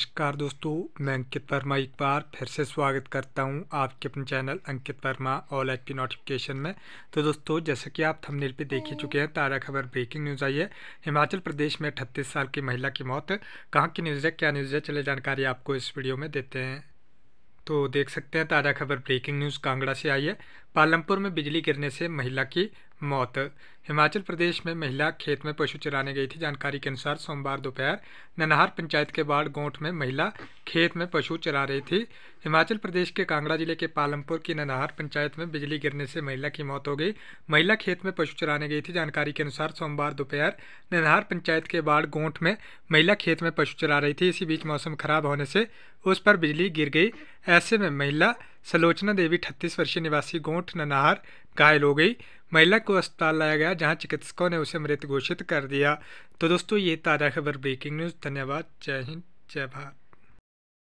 नमस्कार दोस्तों मैं अंकित वर्मा एक बार फिर से स्वागत करता हूं आपके अपने चैनल अंकित वर्मा ऑल एच की नोटिफिकेशन में तो दोस्तों जैसा कि आप थंबनेल पे देख ही चुके हैं ताज़ा खबर ब्रेकिंग न्यूज़ आई है हिमाचल प्रदेश में अठतीस साल की महिला की मौत कहाँ की न्यूज़ है क्या न्यूज़ है चले जानकारी आपको इस वीडियो में देते हैं तो देख सकते हैं ताज़ा खबर ब्रेकिंग न्यूज़ कांगड़ा से आई है पालमपुर में बिजली गिरने से महिला की मौत हिमाचल प्रदेश में महिला खेत में पशु चराने गई थी जानकारी के अनुसार सोमवार दोपहर ननहार पंचायत के बाढ़ गोंठ में महिला खेत में पशु चरा रही थी हिमाचल प्रदेश के कांगड़ा जिले के पालमपुर की ननहार पंचायत में बिजली गिरने से महिला की मौत हो गई महिला खेत में पशु चराने गई थी जानकारी के अनुसार सोमवार दोपहर ननहार पंचायत के बाढ़ गोंठ में महिला खेत में पशु चरा रही थी इसी बीच मौसम खराब होने से उस पर बिजली गिर गई ऐसे में महिला सलोचना देवी अट्ठतीस वर्षीय निवासी गोंठ ननार घायल हो गई महिला को अस्पताल लाया गया जहां चिकित्सकों ने उसे मृत घोषित कर दिया तो दोस्तों ये ताज़ा खबर ब्रेकिंग न्यूज़ धन्यवाद जय हिंद जय भारत